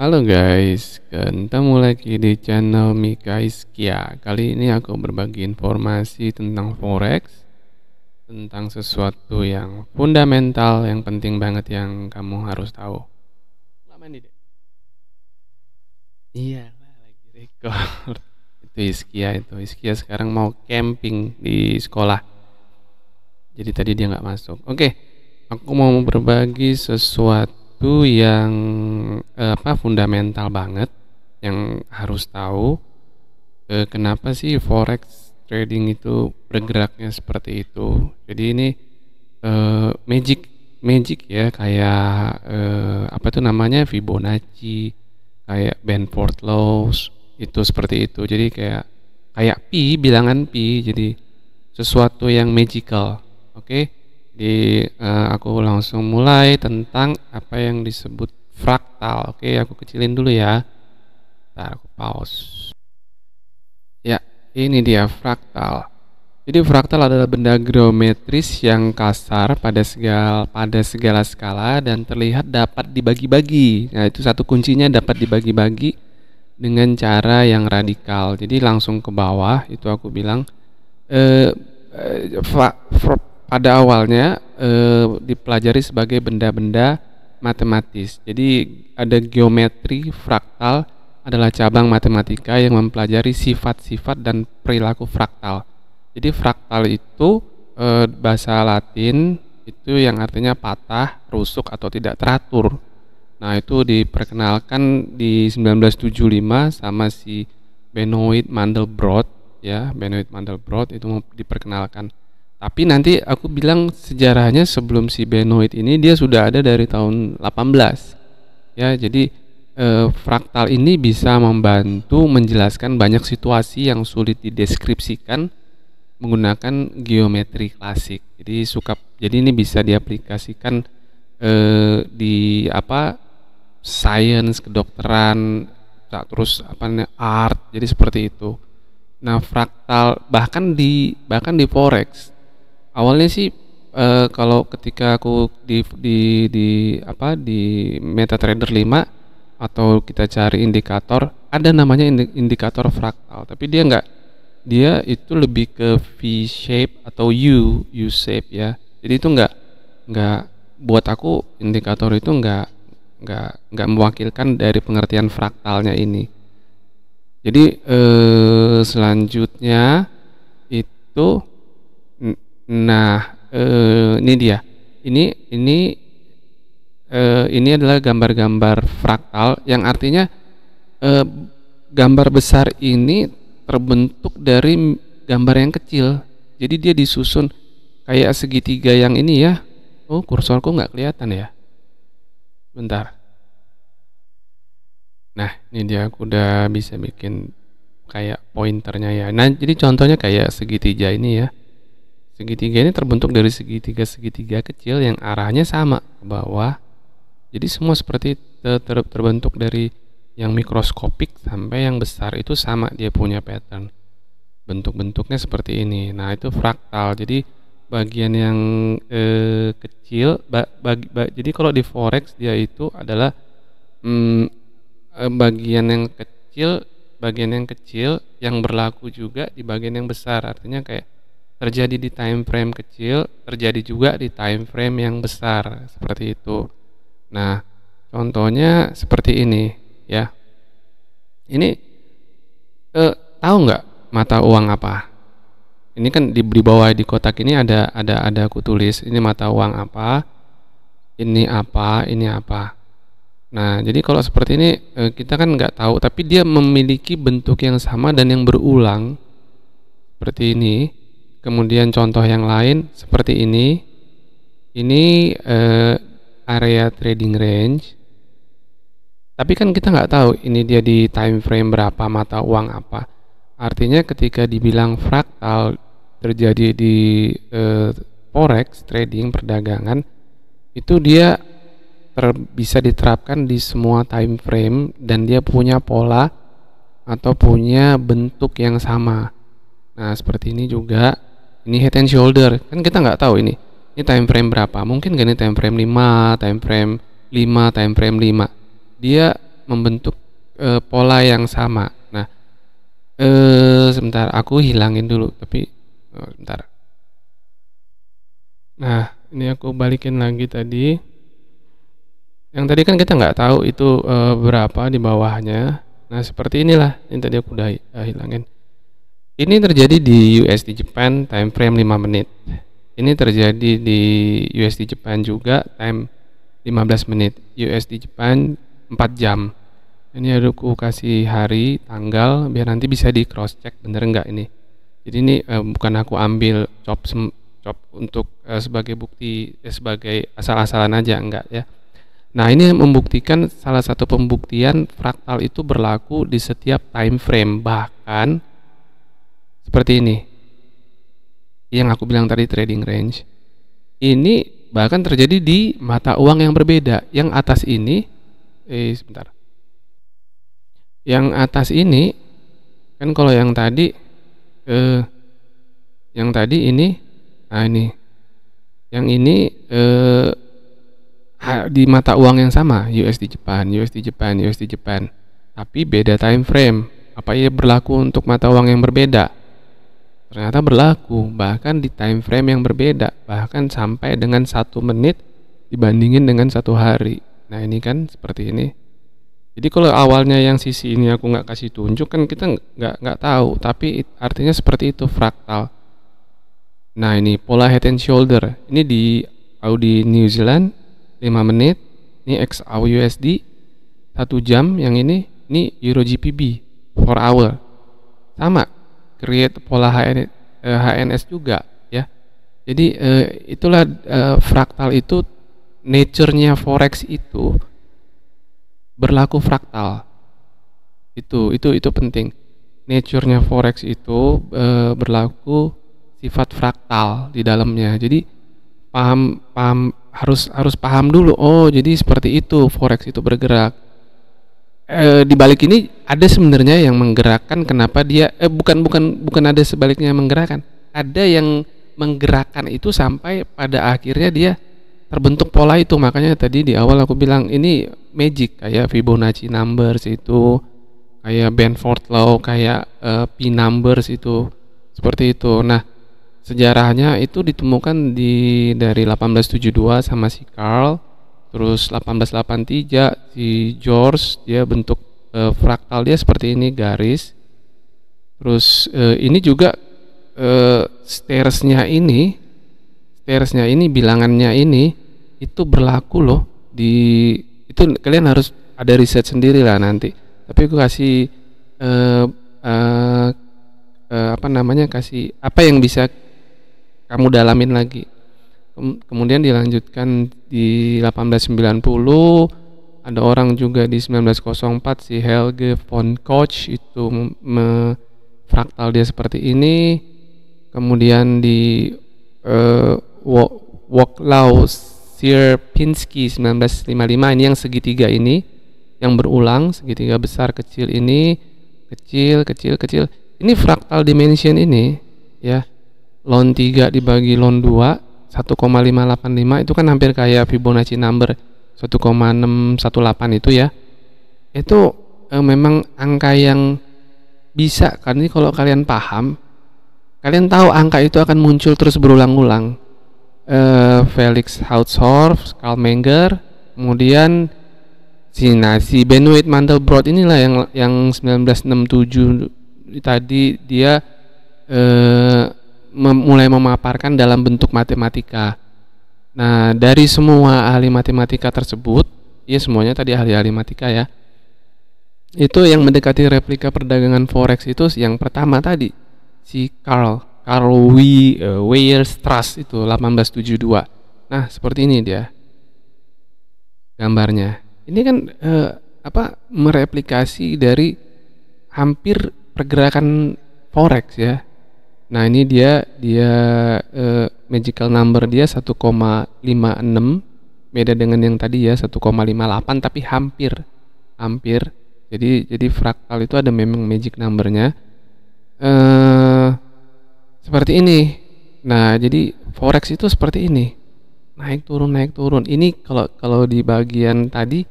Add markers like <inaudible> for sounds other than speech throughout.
Halo guys, ketemu lagi di channel Mika Iskia Kali ini aku berbagi informasi tentang forex Tentang sesuatu yang fundamental, yang penting banget yang kamu harus tahu Lama nih deh Iya, lagi record <laughs> Itu Iskia itu, Iskia sekarang mau camping di sekolah Jadi tadi dia nggak masuk Oke, aku mau berbagi sesuatu itu yang eh, apa fundamental banget yang harus tahu eh, kenapa sih forex trading itu bergeraknya seperti itu. Jadi ini eh, magic magic ya kayak eh, apa tuh namanya Fibonacci, kayak Benford laws itu seperti itu. Jadi kayak kayak pi bilangan pi jadi sesuatu yang magical. Oke. Okay? di uh, eh, aku langsung mulai tentang apa yang disebut fraktal. Oke, aku kecilin dulu ya. Ntar aku pause. Ya, ini dia fraktal. Jadi fraktal adalah benda geometris yang kasar pada segala pada segala skala dan terlihat dapat dibagi-bagi. Nah, itu satu kuncinya dapat dibagi-bagi dengan cara yang radikal. Jadi langsung ke bawah itu aku bilang eh, eh fra, fra, pada awalnya e, dipelajari sebagai benda-benda matematis. Jadi ada geometri fraktal adalah cabang matematika yang mempelajari sifat-sifat dan perilaku fraktal. Jadi fraktal itu e, bahasa Latin itu yang artinya patah, rusuk atau tidak teratur. Nah, itu diperkenalkan di 1975 sama si Benoit Mandelbrot ya, Benoit Mandelbrot itu diperkenalkan tapi nanti aku bilang sejarahnya sebelum si Benoit ini dia sudah ada dari tahun 18 ya jadi e, fraktal ini bisa membantu menjelaskan banyak situasi yang sulit dideskripsikan menggunakan geometri klasik jadi suka jadi ini bisa diaplikasikan e, di apa science kedokteran terus apa art jadi seperti itu nah fraktal bahkan di bahkan di forex awalnya sih uh, kalau ketika aku di di di apa di MetaTrader 5 atau kita cari indikator ada namanya indikator fraktal tapi dia nggak dia itu lebih ke V shape atau U U shape ya jadi itu nggak nggak buat aku indikator itu nggak nggak nggak mewakilkan dari pengertian fraktalnya ini jadi eh, selanjutnya itu Nah, eh, ini dia. Ini ini eh, ini adalah gambar-gambar fraktal yang artinya eh, gambar besar ini terbentuk dari gambar yang kecil. Jadi dia disusun kayak segitiga yang ini ya. Oh, kursorku nggak kelihatan ya. Bentar. Nah, ini dia aku udah bisa bikin kayak pointernya ya. Nah, jadi contohnya kayak segitiga ini ya. Segitiga ini terbentuk dari segitiga-segitiga kecil yang arahnya sama ke bawah. Jadi semua seperti ter terbentuk dari yang mikroskopik sampai yang besar itu sama dia punya pattern. Bentuk-bentuknya seperti ini. Nah, itu fraktal. Jadi bagian yang e, kecil ba, bagi, jadi kalau di forex dia itu adalah mm, bagian yang kecil bagian yang kecil yang berlaku juga di bagian yang besar artinya kayak terjadi di time frame kecil, terjadi juga di time frame yang besar seperti itu. Nah, contohnya seperti ini ya. Ini eh, tahu nggak mata uang apa? Ini kan di, di bawah di kotak ini ada ada ada aku tulis ini mata uang apa, ini apa, ini apa. Nah, jadi kalau seperti ini eh, kita kan nggak tahu, tapi dia memiliki bentuk yang sama dan yang berulang seperti ini Kemudian contoh yang lain seperti ini. Ini eh, area trading range. Tapi kan kita nggak tahu ini dia di time frame berapa mata uang apa. Artinya ketika dibilang fraktal terjadi di eh, forex trading perdagangan itu dia ter, bisa diterapkan di semua time frame dan dia punya pola atau punya bentuk yang sama. Nah, seperti ini juga ini head and shoulder kan kita nggak tahu ini ini time frame berapa mungkin gak ini time frame 5 time frame 5 time frame 5 dia membentuk e, pola yang sama nah e, sebentar aku hilangin dulu tapi oh, sebentar nah ini aku balikin lagi tadi yang tadi kan kita nggak tahu itu e, berapa di bawahnya nah seperti inilah ini tadi aku udah hilangin ini terjadi di USD Japan time frame 5 menit. Ini terjadi di USD Japan juga time 15 menit. USD Japan 4 jam. Ini aku kasih hari, tanggal biar nanti bisa di cross check bener enggak ini. Jadi ini eh, bukan aku ambil chop chop untuk eh, sebagai bukti eh, sebagai asal-asalan aja enggak ya. Nah, ini membuktikan salah satu pembuktian fraktal itu berlaku di setiap time frame bahkan seperti ini yang aku bilang tadi trading range ini bahkan terjadi di mata uang yang berbeda yang atas ini eh sebentar yang atas ini kan kalau yang tadi eh, yang tadi ini nah ini yang ini eh, di mata uang yang sama USD Jepang USD Jepang USD Jepang tapi beda time frame apa ia ya berlaku untuk mata uang yang berbeda ternyata berlaku bahkan di time frame yang berbeda bahkan sampai dengan satu menit dibandingin dengan satu hari nah ini kan seperti ini jadi kalau awalnya yang sisi ini aku nggak kasih tunjuk kan kita nggak nggak tahu tapi artinya seperti itu fraktal nah ini pola head and shoulder ini di Audi New Zealand 5 menit ini XAU USD 1 jam yang ini ini Euro GBP 4 hour sama create pola HNS eh, juga ya. Jadi eh, itulah eh, fraktal itu nature-nya forex itu berlaku fraktal. Itu itu itu penting. Nature-nya forex itu berlaku sifat fraktal di dalamnya. Jadi paham paham harus harus paham dulu. Oh, jadi seperti itu forex itu bergerak e, di balik ini ada sebenarnya yang menggerakkan kenapa dia eh bukan bukan bukan ada sebaliknya yang menggerakkan. Ada yang menggerakkan itu sampai pada akhirnya dia terbentuk pola itu. Makanya tadi di awal aku bilang ini magic kayak Fibonacci numbers itu, kayak Benford law, kayak e, P numbers itu. Seperti itu. Nah, sejarahnya itu ditemukan di dari 1872 sama si Carl terus 1883 si George dia bentuk e, fraktal dia seperti ini garis terus e, ini juga e, stairsnya ini stairsnya ini bilangannya ini itu berlaku loh di itu kalian harus ada riset sendiri lah nanti tapi aku kasih e, e, e, apa namanya kasih apa yang bisa kamu dalamin lagi kemudian dilanjutkan di 1890 ada orang juga di 1904 si Helge von Koch itu fraktal dia seperti ini kemudian di uh, eh, Woklau Sierpinski 1955 ini yang segitiga ini yang berulang segitiga besar kecil ini kecil kecil kecil ini fraktal dimension ini ya lon 3 dibagi lon 2 1,585 itu kan hampir kayak Fibonacci number 1,618 itu ya itu eh, memang angka yang bisa karena ini kalau kalian paham kalian tahu angka itu akan muncul terus berulang-ulang eh, Felix Hausdorff, Karl Menger kemudian si nasi Benoit Mandelbrot inilah yang yang 1967 tadi dia eh, mem mulai memaparkan dalam bentuk matematika. Nah, dari semua ahli matematika tersebut, ya semuanya tadi ahli-ahli matematika ya. Itu yang mendekati replika perdagangan forex itu yang pertama tadi si Carl Carl We, uh, Weierstrass itu 1872. Nah, seperti ini dia gambarnya. Ini kan uh, apa mereplikasi dari hampir pergerakan forex ya Nah ini dia dia eh, magical number dia 1,56 beda dengan yang tadi ya 1,58 tapi hampir hampir. Jadi jadi fraktal itu ada memang magic numbernya. Eh, seperti ini. Nah jadi forex itu seperti ini naik turun naik turun. Ini kalau kalau di bagian tadi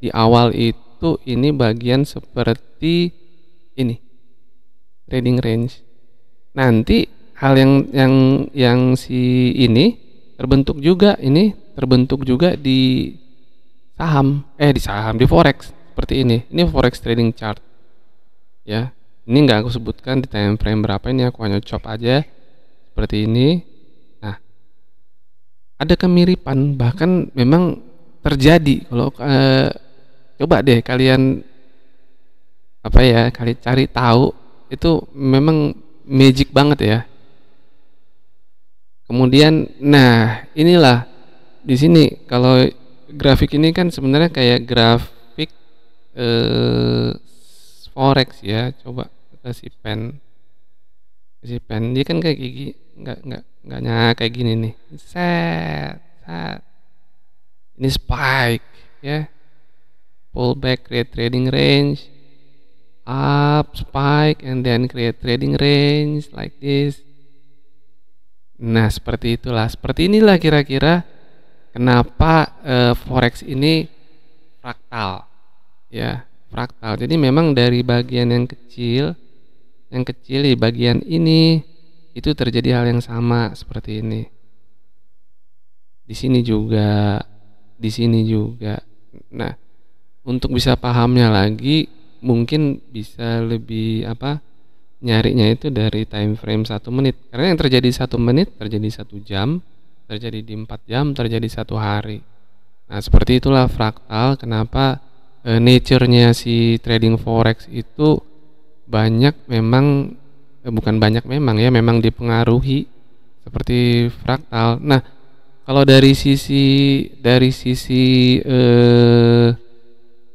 di awal itu ini bagian seperti ini trading range nanti hal yang yang yang si ini terbentuk juga ini terbentuk juga di saham eh di saham di forex seperti ini ini forex trading chart ya ini nggak aku sebutkan di time frame berapa ini aku hanya chop aja seperti ini nah ada kemiripan bahkan memang terjadi kalau eh, coba deh kalian apa ya kali cari tahu itu memang magic banget ya. Kemudian, nah inilah di sini kalau grafik ini kan sebenarnya kayak grafik eh, forex ya. Coba kasih pen, kasih pen. Dia kan kayak gigi, nggak nggak nggak kayak gini nih. Set, set. Ini spike ya. Pullback, trade trading range up, spike, and then create trading range like this. Nah, seperti itulah. Seperti inilah kira-kira kenapa uh, forex ini fraktal. Ya, fraktal. Jadi memang dari bagian yang kecil yang kecil di bagian ini itu terjadi hal yang sama seperti ini. Di sini juga, di sini juga. Nah, untuk bisa pahamnya lagi mungkin bisa lebih apa nyarinya itu dari time frame satu menit karena yang terjadi satu menit terjadi satu jam terjadi di empat jam terjadi satu hari nah seperti itulah fraktal kenapa e, nature-nya si trading forex itu banyak memang eh, bukan banyak memang ya memang dipengaruhi seperti fraktal nah kalau dari sisi dari sisi eh,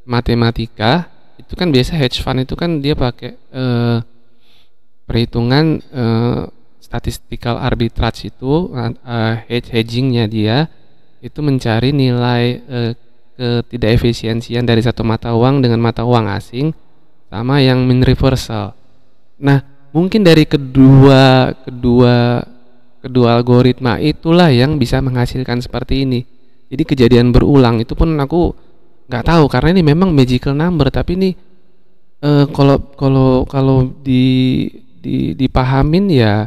matematika itu kan biasa hedge fund itu kan dia pakai uh, perhitungan uh, statistical arbitrage itu uh, hedge hedgingnya dia itu mencari nilai uh, ketidak efisiensian dari satu mata uang dengan mata uang asing sama yang min reversal. Nah, mungkin dari kedua kedua kedua algoritma itulah yang bisa menghasilkan seperti ini. Jadi kejadian berulang itu pun aku nggak tahu karena ini memang magical number tapi ini eh, kalau kalau kalau di, di dipahamin ya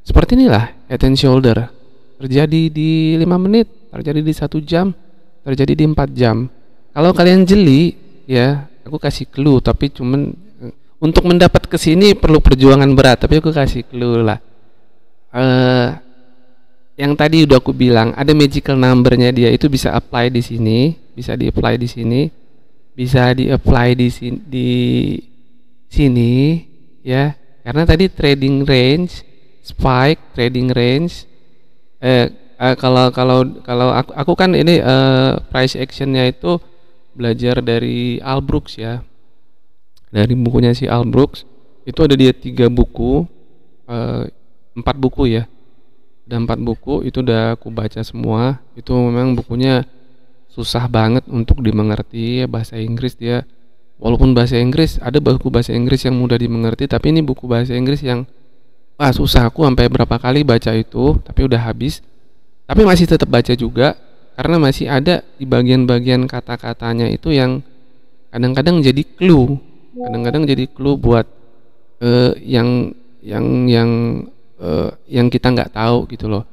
seperti inilah head and shoulder terjadi di lima menit terjadi di satu jam terjadi di empat jam kalau kalian jeli ya aku kasih clue tapi cuman eh, untuk mendapat ke sini perlu perjuangan berat tapi aku kasih clue lah eh yang tadi udah aku bilang ada magical numbernya dia itu bisa apply di sini bisa di apply di sini bisa di apply di sini di sini ya karena tadi trading range spike trading range eh, eh kalau kalau kalau aku, aku kan ini eh, price actionnya itu belajar dari Al Brooks ya dari bukunya si Al Brooks itu ada dia tiga buku eh, empat buku ya ada empat buku itu udah aku baca semua itu memang bukunya susah banget untuk dimengerti bahasa Inggris dia walaupun bahasa Inggris ada buku bahasa Inggris yang mudah dimengerti tapi ini buku bahasa Inggris yang wah susah aku sampai berapa kali baca itu tapi udah habis tapi masih tetap baca juga karena masih ada di bagian-bagian kata-katanya itu yang kadang-kadang jadi clue kadang-kadang jadi clue buat uh, yang yang yang uh, yang kita nggak tahu gitu loh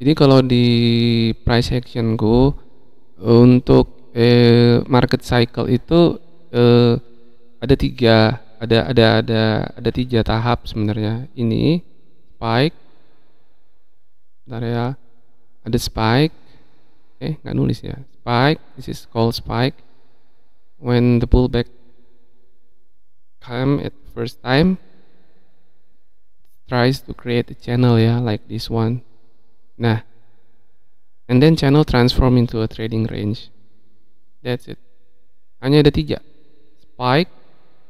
jadi kalau di price actionku eh, untuk eh, market cycle itu eh, ada tiga ada ada ada ada tiga tahap sebenarnya ini spike bentar ya ada spike eh nggak nulis ya spike this is called spike when the pullback come at first time tries to create a channel ya like this one nah and then channel transform into a trading range that's it hanya ada tiga spike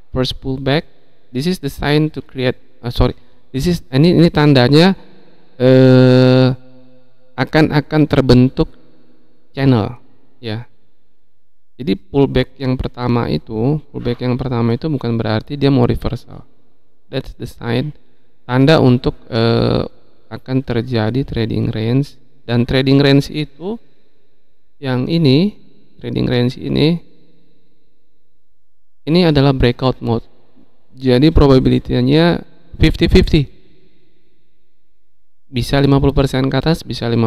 first pullback this is the sign to create uh, sorry this is ini ini tandanya eh, akan akan terbentuk channel ya jadi pullback yang pertama itu pullback yang pertama itu bukan berarti dia mau reversal that's the sign tanda untuk eh, akan terjadi trading range dan trading range itu yang ini trading range ini ini adalah breakout mode jadi probability 50-50 bisa 50% ke atas bisa 50%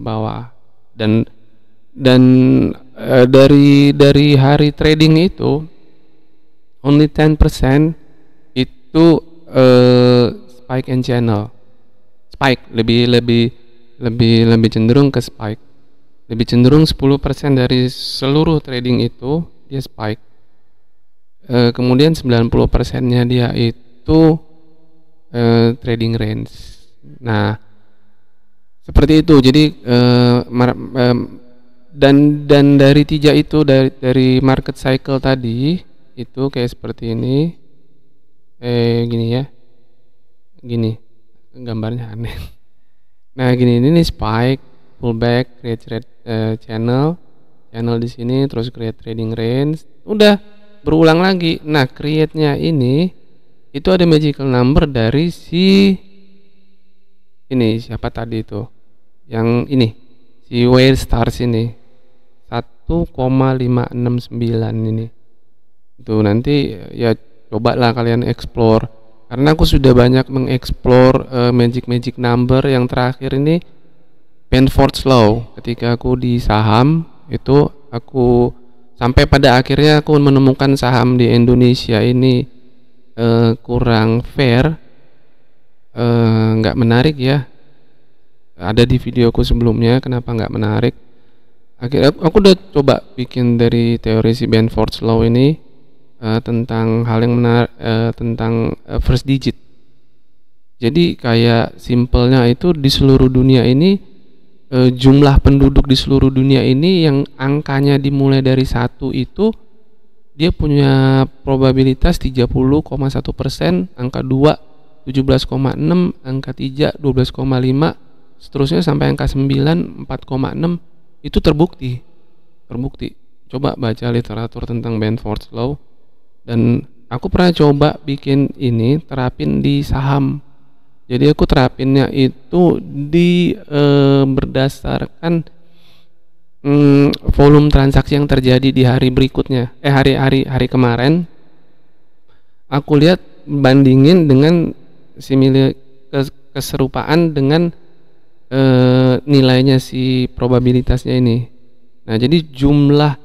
ke bawah dan dan e, dari dari hari trading itu only 10% itu eh, spike and channel spike lebih lebih lebih lebih cenderung ke spike lebih cenderung 10% dari seluruh trading itu dia spike e, kemudian 90% nya dia itu e, trading range nah seperti itu jadi e, mar, e, dan dan dari tiga itu dari dari market cycle tadi itu kayak seperti ini eh gini ya gini gambarnya aneh nah gini ini nih spike pullback create trade uh, channel channel di sini terus create trading range udah berulang lagi nah create nya ini itu ada magical number dari si ini siapa tadi itu yang ini si whale stars ini 1,569 ini itu nanti ya cobalah kalian explore karena aku sudah banyak mengeksplor uh, magic-magic number yang terakhir ini Benford's Law ketika aku di saham itu aku sampai pada akhirnya aku menemukan saham di Indonesia ini uh, kurang fair eh, nggak uh, menarik ya ada di videoku sebelumnya kenapa nggak menarik akhirnya aku, aku udah coba bikin dari teori si Benford's Law ini uh, tentang hal yang menar uh, tentang uh, first digit. Jadi kayak simpelnya itu di seluruh dunia ini uh, jumlah penduduk di seluruh dunia ini yang angkanya dimulai dari satu itu dia punya probabilitas 30,1 persen, angka 2 17,6, angka 3 12,5, seterusnya sampai angka 9 4,6 itu terbukti. Terbukti. Coba baca literatur tentang Benford's Law dan aku pernah coba bikin ini terapin di saham jadi aku terapinnya itu di e, berdasarkan mm, volume transaksi yang terjadi di hari berikutnya eh hari-hari hari kemarin aku lihat bandingin dengan simili keserupaan dengan e, nilainya si probabilitasnya ini nah jadi jumlah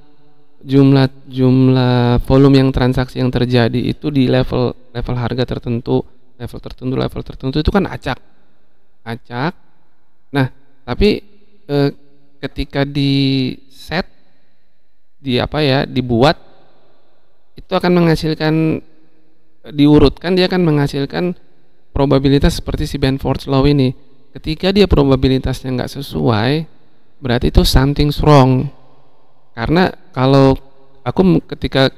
jumlah jumlah volume yang transaksi yang terjadi itu di level level harga tertentu level tertentu level tertentu itu kan acak acak nah tapi e, ketika di set di apa ya dibuat itu akan menghasilkan diurutkan dia akan menghasilkan probabilitas seperti si Benford's law ini ketika dia probabilitasnya nggak sesuai berarti itu something's wrong karena kalau aku ketika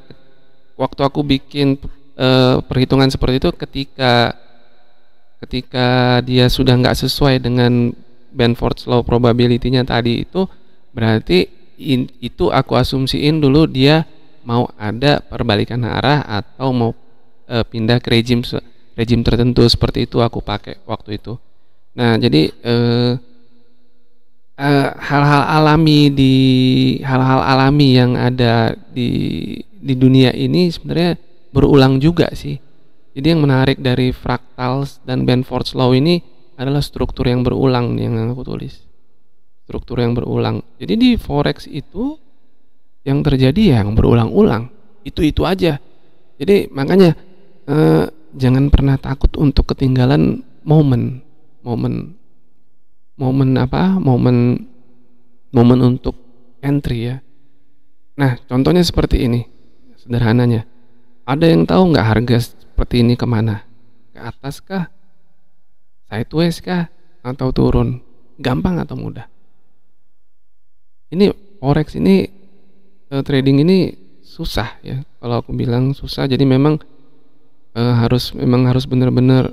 waktu aku bikin e, perhitungan seperti itu ketika ketika dia sudah nggak sesuai dengan Benford's law probability-nya tadi itu berarti in, itu aku asumsiin dulu dia mau ada perbalikan arah atau mau e, pindah ke rejim rejim tertentu seperti itu aku pakai waktu itu. Nah, jadi eh, Eh, hal-hal uh, alami di hal-hal alami yang ada di di dunia ini sebenarnya berulang juga sih. Jadi yang menarik dari fractals dan Benford's law ini adalah struktur yang berulang yang aku tulis. Struktur yang berulang. Jadi di forex itu yang terjadi ya yang berulang-ulang. Itu-itu aja. Jadi makanya eh, jangan pernah takut untuk ketinggalan momen momen momen apa momen momen untuk entry ya nah contohnya seperti ini sederhananya ada yang tahu nggak harga seperti ini kemana ke atas kah sideways kah atau turun gampang atau mudah ini forex ini eh, trading ini susah ya kalau aku bilang susah jadi memang e, harus memang harus benar-benar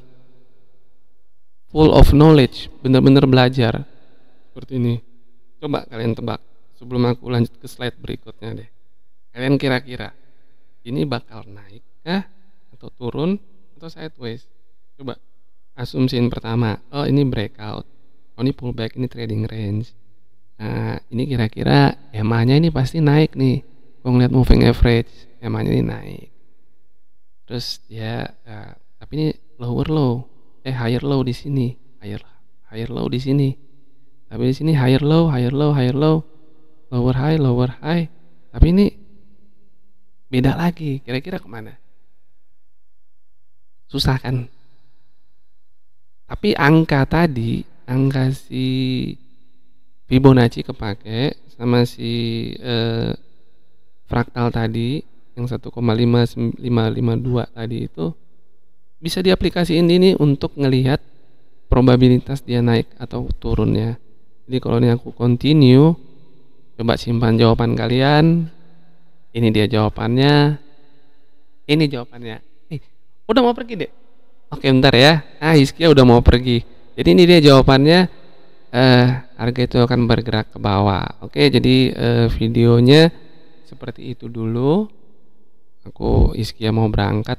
full of knowledge, benar-benar belajar. Seperti ini. Coba kalian tebak sebelum aku lanjut ke slide berikutnya deh. Kalian kira-kira ini bakal naik kah atau turun atau sideways? Coba asumsiin pertama, oh ini breakout. Oh ini pullback, ini trading range. Nah, ini kira-kira emanya ini pasti naik nih. Kalau ngeliat moving average, emanya ini naik. Terus ya, ya tapi ini lower low eh higher low di sini higher higher low di sini tapi di sini higher low higher low higher low lower high lower high tapi ini beda lagi kira-kira kemana susah kan tapi angka tadi angka si Fibonacci kepake sama si eh, fraktal tadi yang 1,5552 tadi itu bisa diaplikasiin ini untuk ngelihat probabilitas dia naik atau turunnya. Jadi kalau ini aku continue, coba simpan jawaban kalian. Ini dia jawabannya. Ini jawabannya. Eh, udah mau pergi deh. Oke bentar ya. Ah Hiskia udah mau pergi. Jadi ini dia jawabannya. Eh, harga itu akan bergerak ke bawah. Oke, jadi eh, videonya seperti itu dulu. Aku Hiskia mau berangkat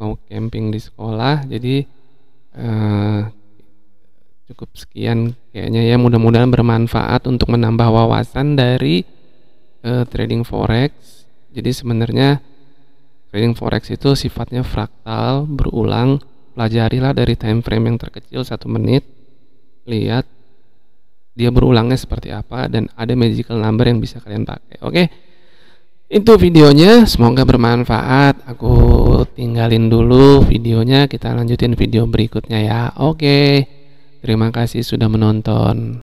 mau camping di sekolah jadi eh, cukup sekian kayaknya ya mudah-mudahan bermanfaat untuk menambah wawasan dari eh, trading forex jadi sebenarnya trading forex itu sifatnya fraktal berulang pelajarilah dari time frame yang terkecil satu menit lihat dia berulangnya seperti apa dan ada magical number yang bisa kalian pakai oke okay? itu videonya semoga bermanfaat aku tinggalin dulu videonya kita lanjutin video berikutnya ya oke terima kasih sudah menonton